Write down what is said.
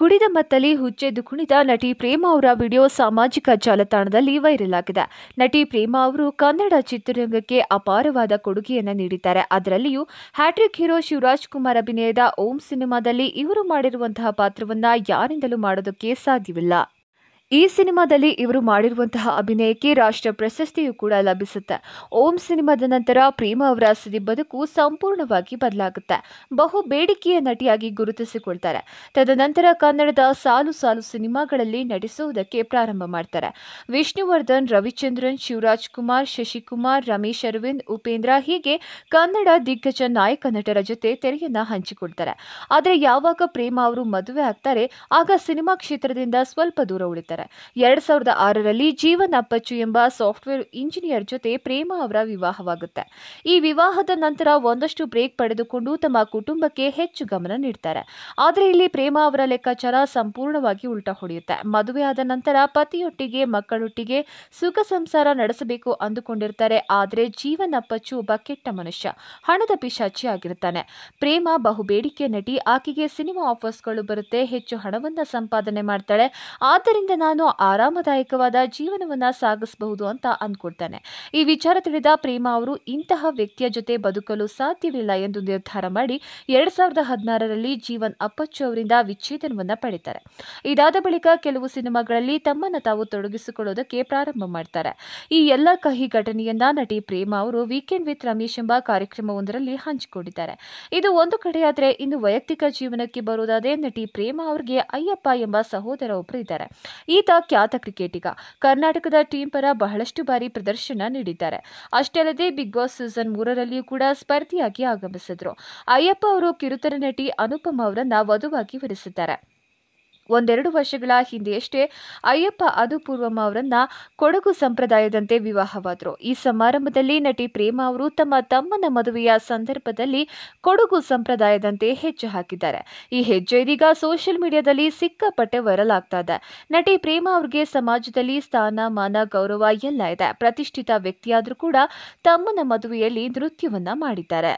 ಕುಡಿದ ಮತ್ತಲ್ಲಿ ಹುಚ್ಚೆದ್ದು ಕುಣಿದ ನಟಿ ಪ್ರೇಮ ಅವರ ವಿಡಿಯೋ ಸಾಮಾಜಿಕ ಜಾಲತಾಣದಲ್ಲಿ ವೈರಲ್ ಆಗಿದೆ ನಟಿ ಪ್ರೇಮ ಅವರು ಕನ್ನಡ ಚಿತ್ರರಂಗಕ್ಕೆ ಅಪಾರವಾದ ಕೊಡುಗೆಯನ್ನು ನೀಡಿದ್ದಾರೆ ಅದರಲ್ಲಿಯೂ ಹ್ಯಾಟ್ರಿಕ್ ಹೀರೋ ಶಿವರಾಜ್ ಕುಮಾರ್ ಅಭಿನಯದ ಓಂ ಸಿನಿಮಾದಲ್ಲಿ ಇವರು ಮಾಡಿರುವಂತಹ ಪಾತ್ರವನ್ನು ಯಾರಿಂದಲೂ ಮಾಡೋದಕ್ಕೆ ಸಾಧ್ಯವಿಲ್ಲ ಈ ಸಿನಿಮಾದಲ್ಲಿ ಇವರು ಮಾಡಿರುವಂತಹ ಅಭಿನಯಕ್ಕೆ ರಾಷ್ಟ್ರ ಪ್ರಶಸ್ತಿಯೂ ಕೂಡ ಲಭಿಸುತ್ತೆ ಓಂ ಸಿನಿಮಾದ ನಂತರ ಪ್ರೇಮ ಅವರ ಸಿದಿ ಬದುಕು ಸಂಪೂರ್ಣವಾಗಿ ಬದಲಾಗುತ್ತೆ ಬಹು ಬೇಡಿಕೆಯ ನಟಿಯಾಗಿ ಗುರುತಿಸಿಕೊಳ್ತಾರೆ ತದನಂತರ ಕನ್ನಡದ ಸಾಲು ಸಾಲು ಸಿನಿಮಾಗಳಲ್ಲಿ ನಟಿಸುವುದಕ್ಕೆ ಪ್ರಾರಂಭ ಮಾಡ್ತಾರೆ ವಿಷ್ಣುವರ್ಧನ್ ರವಿಚಂದ್ರನ್ ಶಿವರಾಜ್ ಕುಮಾರ್ ಶಶಿಕುಮಾರ್ ರಮೇಶ್ ಅರವಿಂದ್ ಉಪೇಂದ್ರ ಹೀಗೆ ಕನ್ನಡ ದಿಗ್ಗಜ ನಾಯಕ ನಟರ ಜೊತೆ ತೆರೆಯನ್ನ ಹಂಚಿಕೊಳ್ತಾರೆ ಆದರೆ ಯಾವಾಗ ಪ್ರೇಮ ಅವರು ಮದುವೆ ಆಗ್ತಾರೆ ಆಗ ಸಿನಿಮಾ ಕ್ಷೇತ್ರದಿಂದ ಸ್ವಲ್ಪ ದೂರ ಉಳಿತಾರೆ ಮಾಡಿದ್ದಾರೆ ಎರಡು ಸಾವಿರದ ಆರರಲ್ಲಿ ಜೀವನ್ ಅಪ್ಪಚ್ಚು ಎಂಬ ಸಾಫ್ಟ್ವೇರ್ ಇಂಜಿನಿಯರ್ ಜೊತೆ ಪ್ರೇಮ ಅವರ ವಿವಾಹವಾಗುತ್ತೆ ಈ ವಿವಾಹದ ನಂತರ ಒಂದಷ್ಟು ಬ್ರೇಕ್ ಪಡೆದುಕೊಂಡು ತಮ್ಮ ಕುಟುಂಬಕ್ಕೆ ಹೆಚ್ಚು ಗಮನ ನೀಡ್ತಾರೆ ಆದರೆ ಇಲ್ಲಿ ಪ್ರೇಮ ಅವರ ಲೆಕ್ಕಾಚಾರ ಸಂಪೂರ್ಣವಾಗಿ ಉಲ್ಟಾ ಹೊಡೆಯುತ್ತೆ ಮದುವೆಯಾದ ನಂತರ ಪತಿಯೊಟ್ಟಿಗೆ ಮಕ್ಕಳೊಟ್ಟಿಗೆ ಸುಖ ಸಂಸಾರ ನಡೆಸಬೇಕು ಅಂದುಕೊಂಡಿರ್ತಾರೆ ಆದರೆ ಜೀವನ್ ಅಪ್ಪಚ್ಚು ಒಬ್ಬ ಕೆಟ್ಟ ಮನುಷ್ಯ ಹಣದ ಪಿಶಾಚಿ ಆಗಿರುತ್ತಾನೆ ಪ್ರೇಮ ಬಹುಬೇಡಿಕೆ ನಟಿ ಆಕೆಗೆ ಸಿನಿಮಾ ಆಫರ್ಸ್ಗಳು ಬರುತ್ತೆ ಹೆಚ್ಚು ಹಣವನ್ನ ಸಂಪಾದನೆ ಮಾಡ್ತಾಳೆ ಆದ್ದರಿಂದ ನಾನು ಆರಾಮದಾಯಕವಾದ ಜೀವನವನ್ನ ಸಾಗಿಸಬಹುದು ಅಂತ ಅಂದ್ಕೊಳ್ತಾನೆ ಈ ವಿಚಾರ ತಿಳಿದ ಪ್ರೇಮ ಅವರು ಇಂತಹ ವ್ಯಕ್ತಿಯ ಜೊತೆ ಬದುಕಲು ಸಾಧ್ಯವಿಲ್ಲ ಎಂದು ನಿರ್ಧಾರ ಮಾಡಿ ಎರಡ್ ಸಾವಿರದ ಹದಿನಾರರಲ್ಲಿ ಜೀವನ್ ಅಪ್ಪಚ್ಚು ಅವರಿಂದ ವಿಚ್ಛೇದನವನ್ನು ಪಡಿತಾರೆ ಇದಾದ ಬಳಿಕ ಕೆಲವು ಸಿನಿಮಾಗಳಲ್ಲಿ ತಮ್ಮನ್ನು ತಾವು ತೊಡಗಿಸಿಕೊಳ್ಳೋದಕ್ಕೆ ಪ್ರಾರಂಭ ಮಾಡ್ತಾರೆ ಈ ಎಲ್ಲ ಕಹಿ ಘಟನೆಯನ್ನ ನಟಿ ಪ್ರೇಮ ಅವರು ವೀಕೆಂಡ್ ವಿತ್ ರಮೇಶ್ ಎಂಬ ಕಾರ್ಯಕ್ರಮವೊಂದರಲ್ಲಿ ಹಂಚಿಕೊಂಡಿದ್ದಾರೆ ಇದು ಒಂದು ಕಡೆಯಾದರೆ ಇನ್ನು ವೈಯಕ್ತಿಕ ಜೀವನಕ್ಕೆ ಬರುವುದಾದ್ರೆ ನಟಿ ಪ್ರೇಮ ಅವರಿಗೆ ಅಯ್ಯಪ್ಪ ಎಂಬ ಸಹೋದರ ಒಬ್ಬರು ಇದ್ದಾರೆ ಈತ ಖ್ಯಾತ ಕ್ರಿಕೆಟಿಗ ಕರ್ನಾಟಕದ ಟೀಂ ಪರ ಬಹಳಷ್ಟು ಬಾರಿ ಪ್ರದರ್ಶನ ನೀಡಿದ್ದಾರೆ ಅಷ್ಟೇ ಅಲ್ಲದೆ ಬಿಗ್ ಬಾಸ್ ಸೀಸನ್ ಮೂರರಲ್ಲಿಯೂ ಕೂಡ ಸ್ಪರ್ಧಿಯಾಗಿ ಆಗಮಿಸಿದ್ರು ಅಯ್ಯಪ್ಪ ಅವರು ಕಿರುತೆರೆ ನಟಿ ಅನುಪಮ್ ಅವರನ್ನ ವಧುವಾಗಿ ವರಿಸಿದ್ದಾರೆ ಒಂದೆರಡು ವರ್ಷಗಳ ಹಿಂದೆಯಷ್ಟೇ ಅಯ್ಯಪ್ಪ ಅದುಪೂರ್ವಮ್ಮ ಅವರನ್ನ ಕೊಡಗು ಸಂಪ್ರದಾಯದಂತೆ ವಿವಾಹವಾದರು ಈ ಸಮಾರಂಭದಲ್ಲಿ ನಟಿ ಪ್ರೇಮಾ ಅವರು ತಮ್ಮ ತಮ್ಮನ ಮದುವೆಯ ಸಂದರ್ಭದಲ್ಲಿ ಕೊಡಗು ಸಂಪ್ರದಾಯದಂತೆ ಹೆಜ್ಜೆ ಹಾಕಿದ್ದಾರೆ ಈ ಹೆಜ್ಜೆ ಇದೀಗ ಸೋಷಿಯಲ್ ಮೀಡಿಯಾದಲ್ಲಿ ಸಿಕ್ಕಾಪಟ್ಟೆ ವೈರಲ್ ಆಗ್ತಾ ಇದೆ ನಟಿ ಪ್ರೇಮಾ ಅವ್ರಿಗೆ ಸಮಾಜದಲ್ಲಿ ಸ್ಥಾನ ಮಾನ ಗೌರವ ಎಲ್ಲ ಇದೆ ಪ್ರತಿಷ್ಠಿತ ವ್ಯಕ್ತಿಯಾದರೂ ಕೂಡ ತಮ್ಮನ ಮದುವೆಯಲ್ಲಿ ನೃತ್ಯವನ್ನ ಮಾಡಿದ್ದಾರೆ